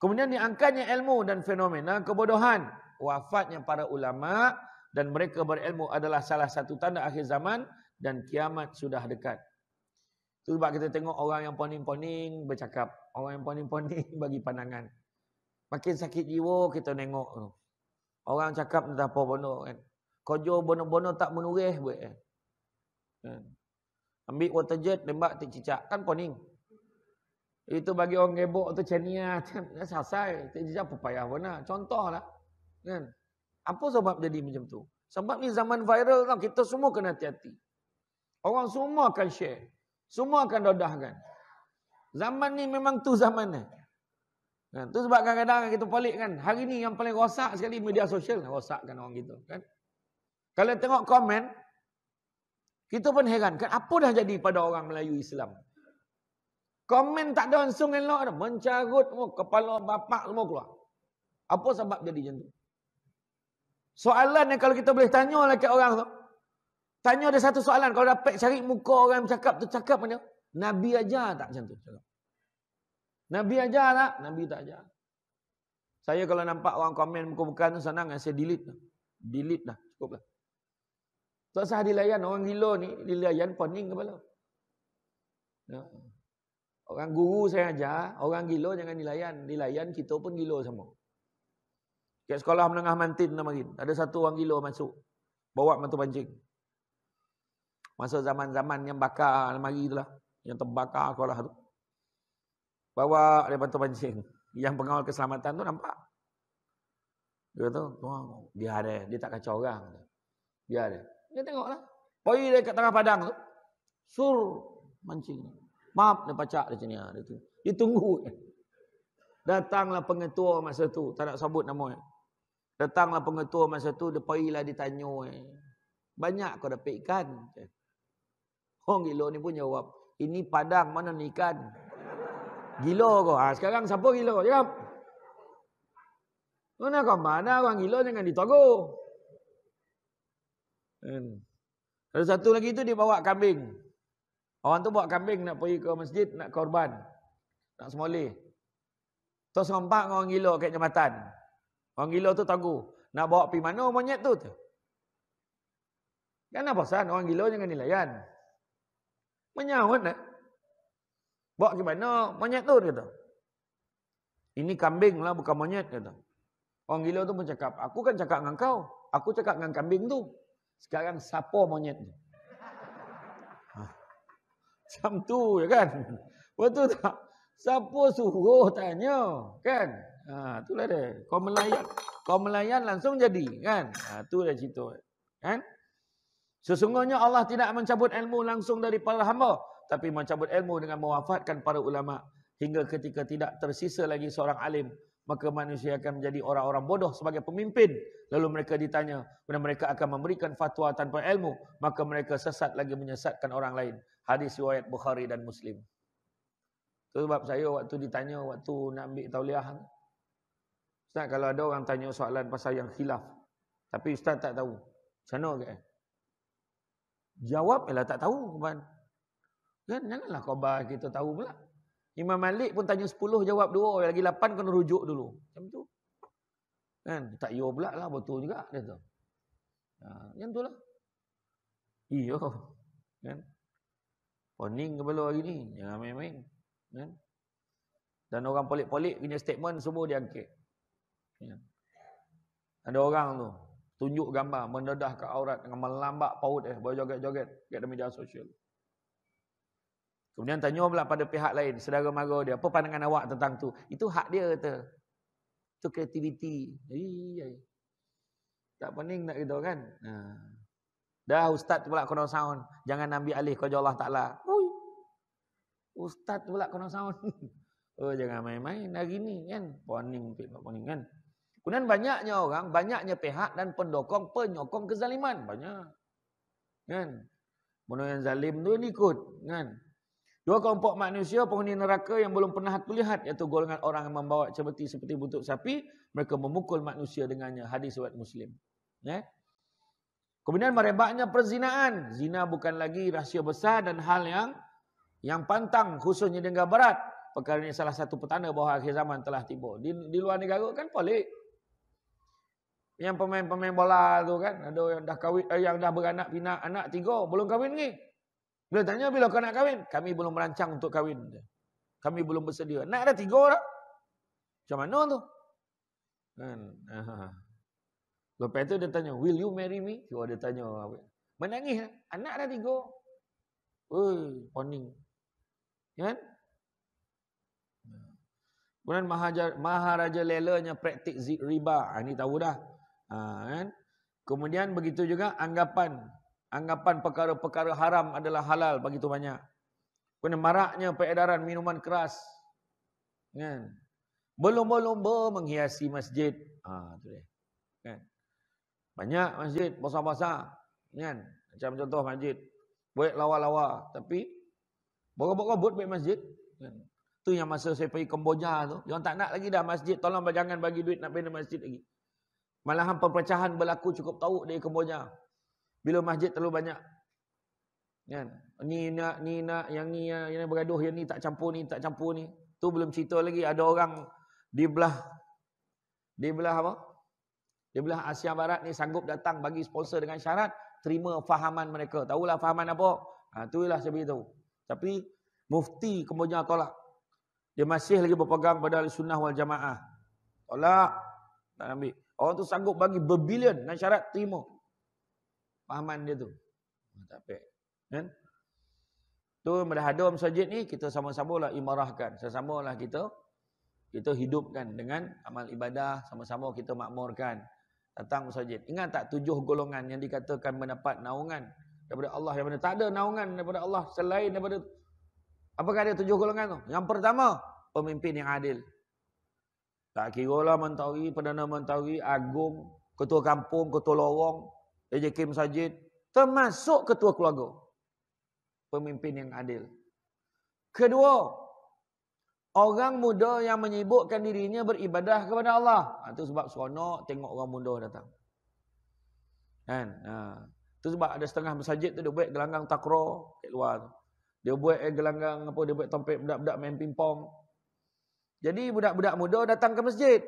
Kemudian diangkatnya ilmu dan fenomena kebodohan. Wafatnya para ulama dan mereka berilmu adalah salah satu tanda akhir zaman dan kiamat sudah dekat. Itu sebab kita tengok orang yang poning-poning bercakap. Orang yang poning-poning bagi pandangan. Makin sakit jiwa kita tengok. Orang cakap tak apa bono kan. Kojo bono-bono tak menurih kan. hmm. Ambil water jet, lembak, tak cicak. Kan poning. Itu bagi orang gebok tu macam ni lah, lah, Selesai. Tak jadi apa payah pun lah. Contohlah. Kan? Apa sebab jadi macam tu? Sebab ni zaman viral tau. Kita semua kena hati-hati. Orang semua akan share. Semua akan dodahkan. Zaman ni memang tu zaman ni. Kan? Tu sebab kadang-kadang kita balik kan. Hari ni yang paling rosak sekali media sosial. Lah, rosakkan orang kita. Kan? Kalau tengok komen. Kita pun heran. Kan? Apa dah jadi pada orang Melayu Islam? Komen tak ada langsung elok ada. Mencarut semua. Kepala bapak semua keluar. Apa sebab jadi macam tu? Soalan yang kalau kita boleh tanya lah ke orang tu. Tanya ada satu soalan. Kalau dapat cari muka orang cakap tu cakap macam Nabi ajar tak macam tu? Nabi ajar tak? Nabi tak ajar. Saya kalau nampak orang komen muka-muka tu senang. Saya delete lah. Delete lah. Cukup lah. Tak sah dilayan. Orang gila ni dilayan pening kepala. Ya. Orang guru saya ajar, orang gila jangan dilayan. Dilayan kita pun gila semua. Di sekolah menengah mantin namarin. Ada satu orang gila masuk. Bawa mantu pancing. Masa zaman-zaman yang bakar lemari itulah. Yang terbakar sekolah itu, Bawa dia mantu pancing. Yang pengawal keselamatan tu nampak. Dia kata, tuan, biar dia. Dia tak kacau orang. dia ada. Dia tengoklah. Poi dia kat tengah padang tu. Sur mancing. Maaf dia pacak dia sini. Ha, dia, tu. tunggu. Datanglah pengetua masa tu. Tak nak sebut nama. Datanglah pengetua masa tu. Dia perilah ditanya. Banyak kau dapat ikan. Orang gila ni pun jawab. Ini padang mana ni ikan? Gila kau. Ha, sekarang siapa gila? Jangan. Mana kau mana orang gila jangan ditogoh. Hmm. Ada satu lagi tu dia bawa kambing. Orang tu bawa kambing nak pergi ke masjid, nak korban. Nak semoleh. Terus nampak orang gila kat jematan. Orang gila tu tangguh. Nak bawa pergi mana monyet tu? tu? Kan apa pasal? Orang gila jangan nilaian. Menyawat nak. Bawa ke mana monyet tu? kata. Ini kambing lah bukan monyet. kata. Orang gila tu pun cakap. Aku kan cakap dengan kau. Aku cakap dengan kambing tu. Sekarang siapa monyet tu? Macam tu je ya kan. Betul tak? Siapa suruh tanya? Kan? Ha, lah dia. Kau melayan. Kau melayan langsung jadi. Kan? Ha, tu dia cerita. Kan? Sesungguhnya Allah tidak mencabut ilmu langsung dari para hamba. Tapi mencabut ilmu dengan mewafatkan para ulama. Hingga ketika tidak tersisa lagi seorang alim. Maka manusia akan menjadi orang-orang bodoh sebagai pemimpin. Lalu mereka ditanya. Kemudian mereka akan memberikan fatwa tanpa ilmu. Maka mereka sesat lagi menyesatkan orang lain hadis riwayat Bukhari dan Muslim. Itu sebab saya waktu ditanya, waktu nak ambil tauliah. Ustaz, kalau ada orang tanya soalan pasal yang khilaf. Tapi Ustaz tak tahu. Macam mana ke? Jawab ialah tak tahu. Kan? kan janganlah khabar kita tahu pula. Imam Malik pun tanya 10 jawab 2. Lagi 8 kena rujuk dulu. Macam tu. Kan? Tak iya pula lah. Betul juga. Dia tu. Ha, tu lah. Iyo, Kan? Warning kepala hari ni. Jangan main-main. Ya. Dan orang polik-polik punya statement semua diangkit. Ya. Ada orang tu. Tunjuk gambar. Mendedah ke aurat dengan melambak paut. Eh, Boleh joget-joget. Dekat media sosial. Kemudian tanya pula pada pihak lain. Sedara mara dia. Apa pandangan awak tentang tu? Itu hak dia kata. Itu kreativiti. Hei, Tak pening nak gitu kan? Ha. Dah ustaz pula kena sound. Jangan ambil alih kerja Allah Ta'ala. Ustaz pula kena sound. oh jangan main-main hari ni kan. Poning pek poning kan. Kemudian banyaknya orang, banyaknya pihak dan pendokong penyokong kezaliman. Banyak. Kan? Mana yang zalim tu ni ikut. Kan? Dua kelompok manusia penghuni neraka yang belum pernah kulihat iaitu golongan orang yang membawa cemeti seperti butuk sapi, mereka memukul manusia dengannya hadis riwayat Muslim. Ya. Kemudian merebaknya perzinaan. Zina bukan lagi rahsia besar dan hal yang yang pantang khususnya dengan barat perkara ini salah satu petanda bahawa akhir zaman telah tiba di, di luar negara kan polik yang pemain-pemain bola tu kan ada yang dah kahwin eh, yang dah beranak pinak anak tiga belum kahwin ni. bila tanya bila kau nak kahwin kami belum merancang untuk kahwin kami belum bersedia nak ada tiga dah macam mana tu kan Lepas tu dia tanya, will you marry me? Oh, dia tanya, menangis. Anak ada tiga. Oh, poning. Kan? Kemudian Maharaja Lelanya praktik riba. Ini ah, tahu dah. Ha, kan? Kemudian begitu juga anggapan. Anggapan perkara-perkara haram adalah halal begitu banyak. Kemudian maraknya peredaran minuman keras. Kan? Berlomba-lomba menghiasi masjid. Ha, ah, itu dia. Kan? Banyak masjid, basah-basah. Kan? Macam contoh masjid. Buat lawa-lawa. Tapi... Bawa bawa robot pergi masjid. Kan. Tu yang masa saya pergi Kemboja tu. Dia orang tak nak lagi dah masjid. Tolong jangan bagi duit nak bina masjid lagi. Malahan perpecahan berlaku cukup tahu dari Kemboja. Bila masjid terlalu banyak. Kan? Ni nak, ni nak, yang ni yang, yang bergaduh, yang ni tak campur ni, tak campur ni. Tu belum cerita lagi. Ada orang di belah, di belah apa? Di belah Asia Barat ni sanggup datang bagi sponsor dengan syarat. Terima fahaman mereka. Tahulah fahaman apa? Ha, itulah saya beritahu. Tapi mufti kemudian tolak. Dia masih lagi berpegang pada sunnah wal jamaah. Tolak. Tak ambil. Orang tu sanggup bagi berbilion dan syarat terima. Fahaman dia tu. Tak apa. Kan? Tu melahadu masjid ni kita sama-sama lah imarahkan. Sama-sama lah kita. Kita hidupkan dengan amal ibadah. Sama-sama kita makmurkan. Datang masjid. Ingat tak tujuh golongan yang dikatakan mendapat naungan daripada Allah daripada tak ada naungan daripada Allah selain daripada apakah dia tujuh golongan tu yang pertama pemimpin yang adil tak kira lah mentawi, perdana mentari agung ketua kampung ketua lorong ejekim sajid termasuk ketua keluarga pemimpin yang adil kedua orang muda yang menyibukkan dirinya beribadah kepada Allah itu sebab seronok tengok orang muda datang kan ha itu sebab ada setengah masjid tu dia buat gelanggang takro kat luar Dia buat eh, gelanggang apa, dia buat tempat budak-budak main pingpong. Jadi budak-budak muda datang ke masjid.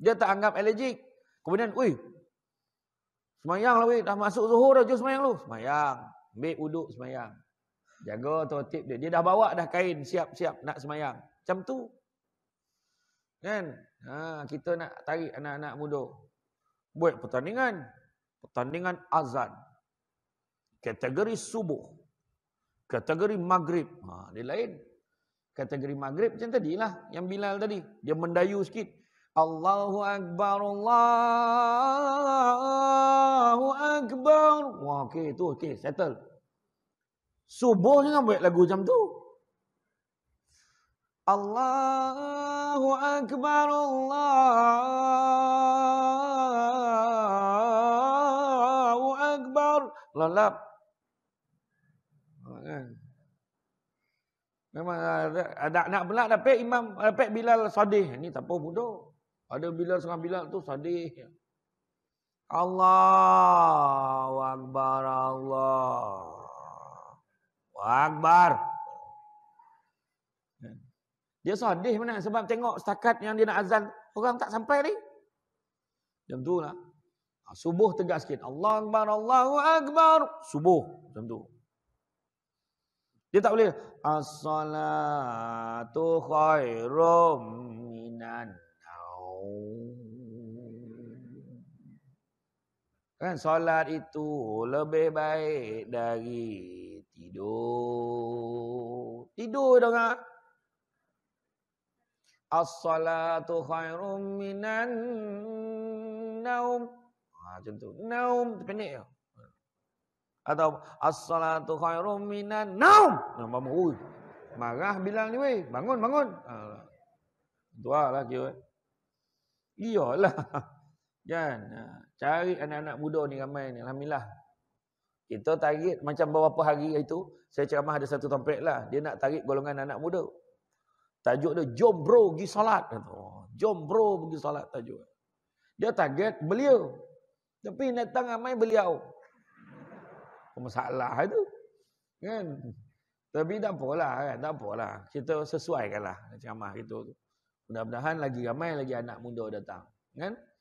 Dia tak anggap allergic. Kemudian, wuih, semayang lah Dah masuk zuhur dah, jom semayang lu. Semayang. Ambil uduk semayang. Jaga tertib dia. Dia dah bawa dah kain siap-siap nak semayang. Macam tu. Kan? Ha, kita nak tarik anak-anak muda. Buat pertandingan. Pertandingan azan kategori subuh, kategori maghrib. Ha, dia lain. Kategori maghrib macam tadilah. Yang Bilal tadi. Dia mendayu sikit. Allahu Akbar, Allahu Akbar. Wah, okey, tu okey, settle. Subuh juga buat lagu macam tu. Allahu Akbar, Allahu Akbar. Lelap. Memang ah, ada uh, nak belak, dapat Imam dapat Bilal Sadih Ini tak apa bodoh. Ada Bilal sangat Bilal tu Sadih. Allahu Akbar Allah. Akbar. Hmm. Dia sadih mana sebab tengok setakat yang dia nak azan orang tak sampai ni. Jam tu lah. Ah, subuh tegak sikit. Allahu Akbar Allahu Akbar. Subuh. tentu. Dia tak boleh As-salatu khairum minan Kan solat itu lebih baik dari tidur. Tidur dengar. Ah. As-salatu khairum minan naum. Ha, macam tu. Naum tu pendek atau as-salatu khairum minan naum. Nah, mama ui. Marah bilang ni weh, bangun bangun. Ah. Doa lah kira. Iyalah. Kan? Ha, cari anak-anak muda ni ramai ni. Alhamdulillah. Kita target macam beberapa hari itu. Saya ceramah ada satu tempat lah. Dia nak tarik golongan anak muda. Tajuk dia, jom bro pergi solat. Oh, jom bro pergi solat tajuk. Dia target beliau. Tapi datang ramai beliau masalah itu. Kan? Tapi tak apalah kan, tak apalah. Kita sesuaikanlah ceramah itu. Mudah-mudahan lagi ramai lagi anak muda datang. Kan?